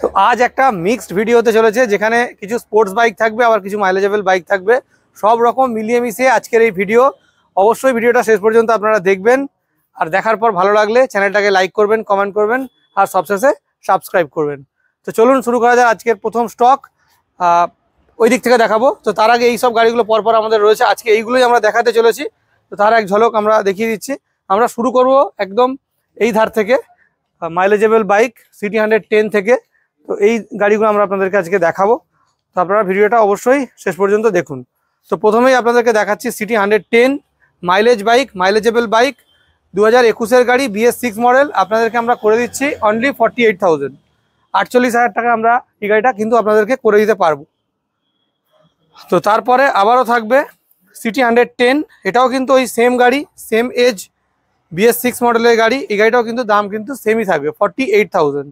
তো আজ একটা মিক্সড ভিডিও হতে চলেছে যেখানে কিছু স্পোর্টস বাইক থাকবে আবার কিছু মাইলেজেবল বাইক থাকবে সব রকম মিলিয়ে মিশিয়ে আজকের এই ভিডিও অবশ্যই ভিডিওটা শেষ পর্যন্ত আপনারা দেখবেন আর দেখার পর ভালো লাগলে চ্যানেলটাকে লাইক করবেন কমেন্ট করবেন আর সবশেষে সাবস্ক্রাইব করবেন তো চলুন শুরু করা যায় আজকের প্রথম স্টক ওই দিক থেকে দেখাবো তো তার আগে এই সব গাড়িগুলো পরপর আমাদের রয়েছে আজকে এইগুলোই আমরা দেখাতে চলেছি তো তার এক ঝলক আমরা দেখিয়ে দিচ্ছি আমরা শুরু করব একদম এই ধার থেকে মাইলেজেবল বাইক সিটি হান্ড্রেড টেন থেকে তো এই গাড়িগুলো আমরা আপনাদেরকে আজকে দেখাবো তো আপনারা ভিডিওটা অবশ্যই শেষ পর্যন্ত দেখুন তো প্রথমেই আপনাদেরকে দেখাচ্ছি CT hundred ten mileage bike মাইলেজেবল বাইক দু হাজার একুশের গাড়ি বিএস সিক্স মডেল আপনাদেরকে আমরা করে দিচ্ছি অনলি ফর্টি এইট থাউজেন্ড আটচল্লিশ হাজার টাকা আমরা এই গাড়িটা কিন্তু আপনাদেরকে করে দিতে পারবো তো তারপরে আবারও থাকবে সিটি হান্ড্রেড টেন এটাও কিন্তু ওই সেম গাড়ি সেম এজ বিএস সিক্স মডেলের গাড়ি এই গাড়িটাও কিন্তু দাম কিন্তু সেমই থাকবে ফর্টি এইট থাউজেন্ড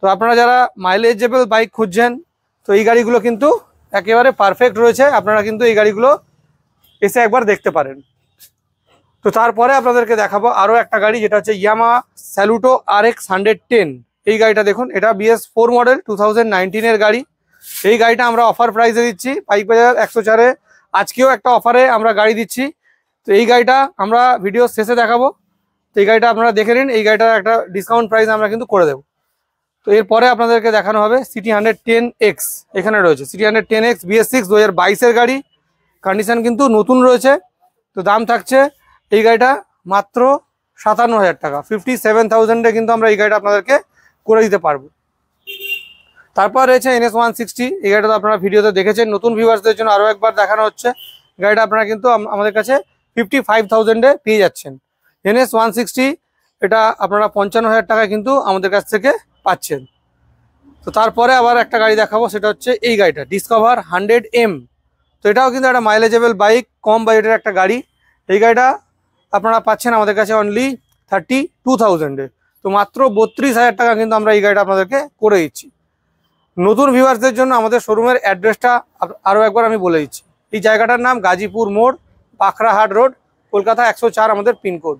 তো আপনারা যারা মাইলেজেবল বাইক খুঁজছেন তো এই গাড়িগুলো কিন্তু একেবারে পারফেক্ট রয়েছে আপনারা কিন্তু এই গাড়িগুলো এসে একবার দেখতে পারেন তো তারপরে আপনাদেরকে দেখাবো আরও একটা গাড়ি যেটা হচ্ছে ইয়ামা স্যালুটো আর এক্স এই গাড়িটা দেখুন এটা BS four model two thousand গাড়ি এই গাড়িটা আমরা অফার প্রাইসে দিচ্ছি বাইক বাজার একশো চারে আজকেও একটা অফারে আমরা গাড়ি দিচ্ছি তো এই গাড়িটা আমরা ভিডিও শেষে দেখাবো তো এই গাড়িটা আপনারা দেখে নিন এই গাড়িটার একটা ডিসকাউন্ট প্রাইস আমরা কিন্তু করে দেবো তো এরপরে আপনাদেরকে দেখানো হবে সিটি হান্ড্রেড টেন এক্স এখানে রয়েছে CT hundred ten X BS six দু হাজার গাড়ি কন্ডিশান কিন্তু নতুন রয়েছে তো দাম থাকছে এই গাড়িটা মাত্র সাতান্ন হাজার টাকা ফিফটি সেভেন থাউজেন্ডে কিন্তু আমরা এই গাড়িটা আপনাদেরকে করে দিতে পারবো তারপর রয়েছে এনএস ওয়ান সিক্সটি এই গাড়িটা তো আপনারা ভিডিওতে দেখেছেন নতুন ভিউয়ার্সদের জন্য আরও একবার দেখানো হচ্ছে গাড়িটা আপনারা কিন্তু আমাদের কাছে ফিফটি ফাইভ থাউজেন্ডে পেয়ে যাচ্ছেন এনএস ওয়ান সিক্সটি এটা আপনারা পঞ্চান্ন হাজার টাকা কিন্তু আমাদের কাছ থেকে পাচ্ছেন তো তারপরে আবার একটা গাড়ি দেখাবো সেটা হচ্ছে এই গাড়িটা ডিসকভার হান্ড্রেড এম তো এটাও কিন্তু একটা মাইলেজেবল বাইক কম বাজেটের একটা গাড়ি এই গাড়িটা আপনারা পাচ্ছেন আমাদের কাছে অনলি থার্টি টু থাউজেন্ডে তো মাত্র বত্রিশ হাজার টাকা কিন্তু আমরা এই গাড়িটা আপনাদেরকে করে দিচ্ছি নতুন ভিউয়ার্সদের জন্য আমাদের শোরুমের অ্যাড্রেসটা আরও একবার আমি বলে দিচ্ছি এই জায়গাটার নাম গাজীপুর মোড় পাখরাহাট রোড কলকাতা একশো আমাদের পিনকোড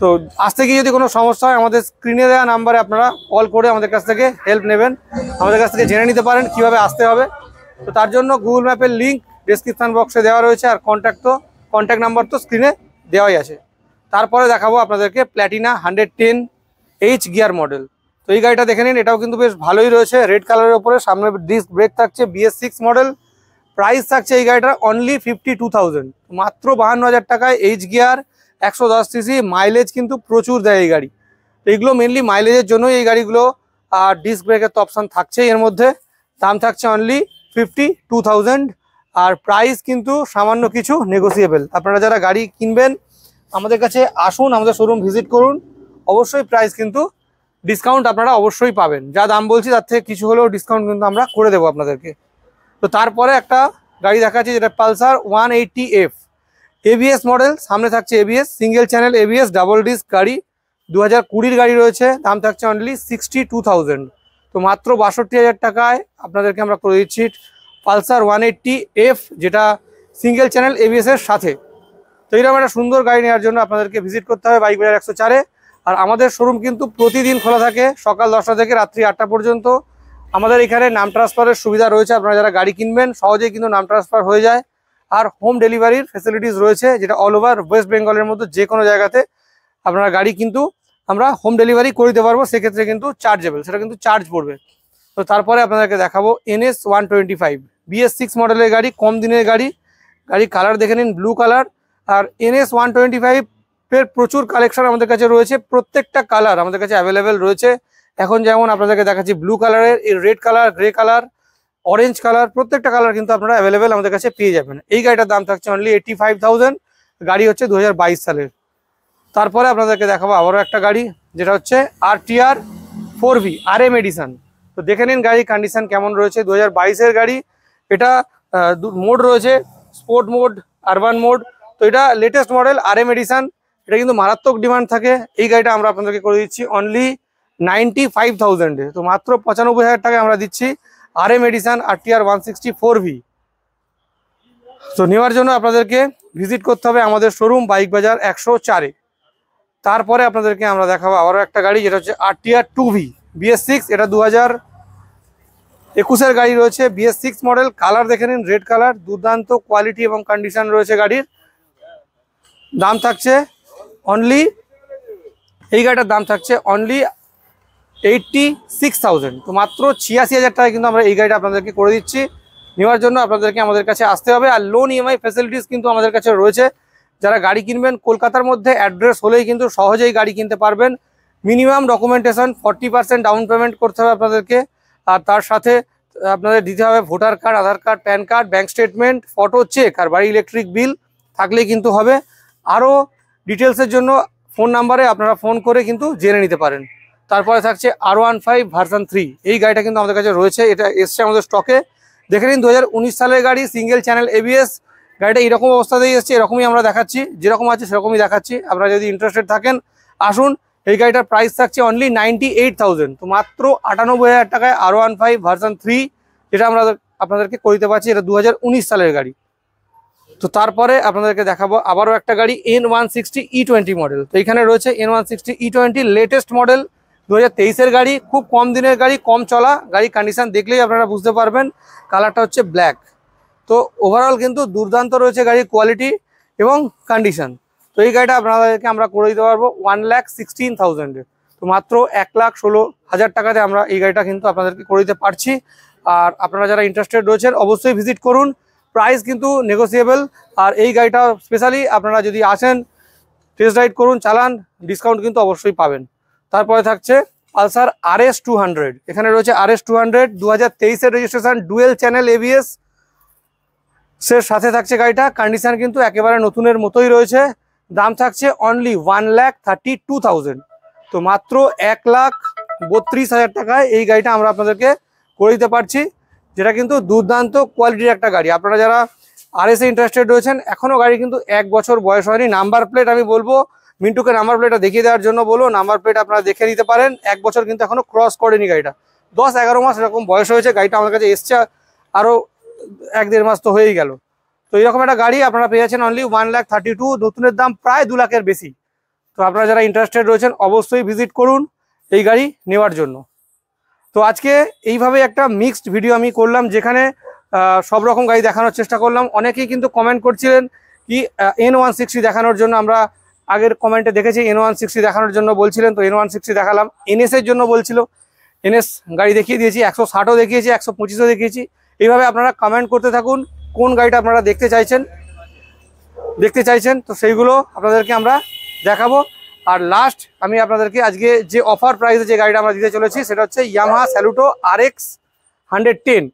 তো আজ থেকে যদি কোনো সমস্যা হয় আমাদের স্ক্রিনে দেওয়া নাম্বারে আপনারা কল করে আমাদের কাছ থেকে হেল্প নেবেন আমাদের কাছ থেকে জেনে নিতে পারেন কিভাবে আসতে হবে তো তার জন্য গুগল ম্যাপের লিঙ্ক ডিসক্রিপশান বক্সে দেওয়া রয়েছে আর কন্ট্যাক্ট তো কন্ট্যাক্ট নাম্বার তো স্ক্রিনে দেওয়াই আছে তারপরে দেখাবো আপনাদেরকে Platina hundred ten H gear model তো এই গাড়িটা দেখে নিন এটাও কিন্তু বেশ ভালোই রয়েছে রেড কালারের ওপরে সামনে ডিস্ক ব্রেক থাকছে বিএস সিক্স মডেল প্রাইস থাকছে এই গাড়িটার অনলি ফিফটি টু মাত্র বাহান্ন হাজার টাকায় এইচ গিয়ার একশো দশ সিসি মাইলেজ কিন্তু প্রচুর দেয় এই গাড়ি তো মেনলি মাইলেজের জন্যই এই গাড়িগুলো আর ডিস্ক ব্রেকের তো অপশান থাকছেই এর মধ্যে দাম থাকছে অনলি ফিফটি টু থাউজেন্ড আর প্রাইস কিন্তু সামান্য কিছু নেগোসিয়েবল আপনারা যারা গাড়ি কিনবেন আমাদের কাছে আসুন আমাদের শোরুম ভিজিট করুন অবশ্যই প্রাইস কিন্তু ডিসকাউন্ট আপনারা অবশ্যই পাবেন যা দাম বলছি তার থেকে কিছু হলেও ডিসকাউন্ট কিন্তু আমরা করে দেবো আপনাদেরকে তো তারপরে একটা গাড়ি দেখাচ্ছি যেটা Pulsar one eighty F ABS model সামনে থাকছে ABS single channel ABS double disc গাড়ি দু হাজার কুড়ির গাড়ি রয়েছে দাম থাকছে অনলি সিক্সটি টু থাউজেন্ড তো মাত্র বাষট্টি হাজার টাকায় আপনাদেরকে আমরা করে দিচ্ছি পালসার ওয়ান এইট্টি এফ যেটা সিঙ্গেল চ্যানেল এবিএসের সাথে তো এরকম একটা সুন্দর গাড়ি নেওয়ার জন্য আপনাদেরকে ভিজিট করতে হবে বাইক বাজার একশো চারে আর আমাদের শোরুম কিন্তু প্রতিদিন খোলা থাকে সকাল দশটা থেকে রাত্রি আটটা পর্যন্ত আমাদের এখানে নাম ট্রান্সফারের সুবিধা রয়েছে আপনারা যারা গাড়ি কিনবেন সহজেই কিন্তু নাম ট্রান্সফার হয়ে যায় আর হোম ডেলিভারির ফেসিলিটিস রয়েছে যেটা অল ওভার ওয়েস্ট বেঙ্গলের মধ্যে যে কোনো জায়গাতে আপনারা গাড়ি কিন্তু আমরা হোম ডেলিভারি করে দিতে পারবো সেক্ষেত্রে কিন্তু চার্জেবল সেটা কিন্তু চার্জ পড়বে তো তারপরে আপনাদেরকে দেখাবো NS one twenty five BS six মডেলের গাড়ি কম দিনের গাড়ি গাড়ির কালার দেখে নিন ব্লু কালার আর এনএস ওয়ান টোয়েন্টি ফাইভের প্রচুর কালেকশন আমাদের কাছে রয়েছে প্রত্যেকটা কালার আমাদের কাছে অ্যাভেলেবেল রয়েছে এখন যেমন আপনাদেরকে দেখাচ্ছি ব্লু কালারের এই red colour grey colour orange colour প্রত্যেকটা কালার কিন্তু আপনারা অ্যাভেলেবেল আমাদের কাছে পেয়ে যাবেন এই গাড়িটার দাম থাকছে অনলি এইটি গাড়ি হচ্ছে দু সালের তারপরে আপনাদেরকে দেখাবো আবারও একটা গাড়ি যেটা হচ্ছে R T R four V R M edition তো দেখে নিন গাড়ির কন্ডিশান কেমন রয়েছে দু হাজার গাড়ি এটা মোড রয়েছে স্পোর্ট মোড আরবান মোড তো এটা latest model R M edition এটা কিন্তু মারাত্মক ডিমান্ড থাকে এই গাড়িটা আমরা আপনাদেরকে করে দিচ্ছি অনলি নাইনটি ফাইভ তো মাত্র পঁচানব্বই হাজার টাকা আমরা দিচ্ছি R M edition R T R one sixty four V তো নেওয়ার জন্য আপনাদেরকে ভিজিট করতে হবে আমাদের শোরুম বাইক বাজার একশো চারে তারপরে আপনাদেরকে আমরা দেখাবো আবারও একটা গাড়ি যেটা হচ্ছে R T R two V BS six এটা দু হাজার একুশের গাড়ি রয়েছে বিএস সিক্স মডেল কালার দেখে নিন রেড কালার দুর্দান্ত কোয়ালিটি এবং কন্ডিশন রয়েছে গাড়ির দাম থাকছে অনলি এই গাড়িটার দাম থাকছে অনলি এইটটি সিক্স থাউজেন্ড তো মাত্র ছিয়াশি হাজার টাকা কিন্তু আমরা এই গাড়িটা আপনাদেরকে করে দিচ্ছি নেওয়ার জন্য আপনাদেরকে আমাদের কাছে আসতে হবে আর লোন ইএমআই ফেসিলিটিস কিন্তু আমাদের কাছে রয়েছে যারা গাড়ি কিনবেন কলকাতার মধ্যে অ্যাড্রেস হলেই কিন্তু সহজেই গাড়ি কিনতে পারবেন minimum documentation forty percent down payment করতে হবে আপনাদেরকে আর তার সাথে আপনাদের দিতে হবে voter card Aadhaar card PAN card bank statement photo cheque আর বাড়ি ইলেকট্রিক বিল থাকলে কিন্তু হবে আরও ডিটেলসের জন্য ফোন নাম্বারে আপনারা ফোন করে কিন্তু জেনে নিতে পারেন তারপরে থাকছে R one five version three এই গাড়িটা কিন্তু আমাদের কাছে রয়েছে এটা এসছে আমাদের স্টকে দেখে নিন দু সালের গাড়ি সিঙ্গেল চ্যানেল এবিএস গাড়িটা এরকম অবস্থাতেই এসছে এরকমই আমরা দেখাচ্ছি যেরকম আছে সেরকমই দেখাচ্ছি আপনারা যদি ইন্টারেস্টেড থাকেন আসুন এই গাড়িটার প্রাইস থাকছে অনলি নাইনটি তো মাত্র আটানব্বই হাজার টাকায় R one five version three যেটা আমরা আপনাদেরকে করিতে পারছি এটা দু সালের গাড়ি তো তারপরে আপনাদেরকে দেখাবো আবারও একটা গাড়ি N one sixty E twenty model তো এখানে রয়েছে N one sixty E twenty latest model দু হাজার গাড়ি খুব কম দিনের গাড়ি কম চলা গাড়ি কন্ডিশান দেখলেই আপনারা বুঝতে পারবেন কালারটা হচ্ছে ব্ল্যাক তো ওভারঅল কিন্তু দুর্দান্ত রয়েছে গাড়ির কোয়ালিটি এবং কন্ডিশান তো এই গাড়িটা আপনাদেরকে আমরা করে দিতে পারবো ওয়ান ল্যাক সিক্সটিন থাউজেন্ডে তো মাত্র এক লাখ ষোলো হাজার টাকাতে আমরা এই গাড়িটা কিন্তু আপনাদেরকে করে দিতে পারছি আর আপনারা যারা ইন্টারেস্টেড রয়েছেন অবশ্যই ভিজিট করুন প্রাইস কিন্তু নেগোসিয়েবল আর এই গাড়িটা স্পেশালি আপনারা যদি আসেন টেস্ট রাইড করুন চালান ডিসকাউন্ট কিন্তু অবশ্যই পাবেন তারপরে থাকছে Pulsar R S two hundred এখানে রয়েছে আর এস টু হান্ড্রেড দু হাজার তেইশের রেজিস্ট্রেশন ডুয়েল চ্যানেল এবিএস সে সাথে থাকছে গাড়িটা কন্ডিশন কিন্তু একেবারে নতুনের মতোই রয়েছে দাম থাকছে only one lakh thirty two thousand তো মাত্র এক লাখ বত্রিশ হাজার টাকায় এই গাড়িটা আমরা আপনাদেরকে করে দিতে পারছি যেটা কিন্তু দুর্দান্ত কোয়ালিটির একটা গাড়ি আপনারা যারা আর এসে ইন্টারেস্টেড রয়েছেন এখনও গাড়ি কিন্তু এক বছর বয়স হয়নি নাম্বার প্লেট আমি বলবো মিন্টুকে নাম্বার প্লেটটা দেখিয়ে দেওয়ার জন্য বলুন নাম্বার প্লেট আপনারা দেখে নিতে পারেন এক বছর কিন্তু এখনো ক্রস করেনি গাড়িটা দশ এগারো মাস এরকম বয়স হয়েছে গাড়িটা আমার কাছে এসছে আরও এক দেড় মাস তো হয়েই গেল তো এরকম একটা গাড়ি আপনারা পেয়ে only one lakh thirty two নতুনের দাম প্রায় দু লাখের বেশি তো আপনারা যারা ইন্টারেস্টেড রয়েছেন অবশ্যই ভিজিট করুন এই গাড়ি নেওয়ার জন্য তো আজকে এইভাবে একটা মিক্সড ভিডিও আমি করলাম যেখানে সব রকম গাড়ি দেখানোর চেষ্টা করলাম অনেকেই কিন্তু কমেন্ট করছিলেন কি এন ওয়ান সিক্সটি দেখানোর জন্য আমরা আগের কমেন্টে দেখেছি এন ওয়ান সিক্সটি দেখানোর জন্য বলছিলেন তো এন ওয়ান সিক্সটি দেখালাম এনএসের জন্য বলছিল এনএস গাড়ি দেখিয়ে দিয়েছি একশো ষাটও দেখিয়েছি একশো পঁচিশও দেখিয়েছি এইভাবে আপনারা কমেন্ট করতে থাকুন কোন গাড়িটা আপনারা দেখতে চাইছেন দেখতে চাইছেন তো সেইগুলো আপনাদেরকে আমরা দেখাবো আর লাস্ট আমি আপনাদেরকে আজকে যে অফার প্রাইসে যে গাড়িটা আমরা দিতে চলেছি সেটা হচ্ছে Yamaha Saluto R X hundred ten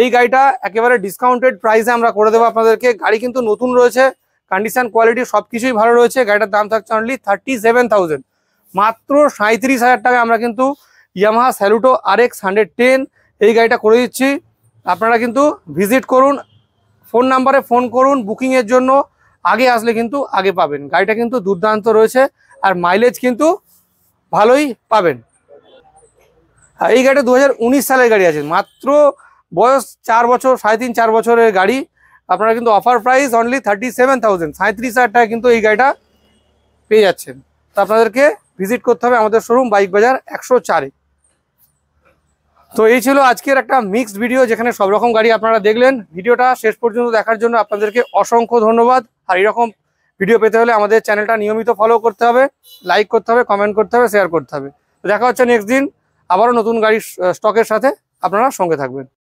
এই গাড়িটা একেবারে ডিসকাউন্টেড প্রাইসে আমরা করে দেবো আপনাদেরকে গাড়ি কিন্তু নতুন রয়েছে কন্ডিশন কোয়ালিটি সবকিছুই ভালো রয়েছে গাড়িটার দাম থাকছে অনলি থার্টি সেভেন থাউজেন্ড মাত্র সাঁত্রিশ হাজার টাকায় আমরা কিন্তু Yamaha Saluto R X hundred ten এই গাড়িটা করে দিচ্ছি আপনারা কিন্তু ভিজিট করুন ফোন নাম্বারে ফোন করুন বুকিংয়ের জন্য আগে আসলে কিন্তু আগে পাবেন গাড়িটা কিন্তু দুর্দান্ত রয়েছে আর মাইলেজ কিন্তু ভালোই পাবেন এই গাড়িটা দু সালের গাড়ি আছে মাত্র বয়স চার বছর সাড়ে তিন চার বছরের গাড়ি আপনারা কিন্তু offer price only thirty seven thousand সাঁত্রিশ হাজার টাকা কিন্তু এই গাড়িটা পেয়ে যাচ্ছেন তো আপনাদেরকে ভিজিট করতে হবে আমাদের শোরুম বাইক বাজার একশো চারে তো এই ছিল আজকের একটা মিক্সড ভিডিও যেখানে সব রকম গাড়ি আপনারা দেখলেন ভিডিওটা শেষ পর্যন্ত দেখার জন্য আপনাদেরকে অসংখ্য ধন্যবাদ আর এরকম ভিডিও পেতে হলে আমাদের চ্যানেলটা নিয়মিত ফলো করতে হবে লাইক করতে হবে কমেন্ট করতে হবে শেয়ার করতে হবে দেখা হচ্ছে নেক্সট দিন আবারও নতুন গাড়ির স্টকের সাথে আপনারা সঙ্গে থাকবেন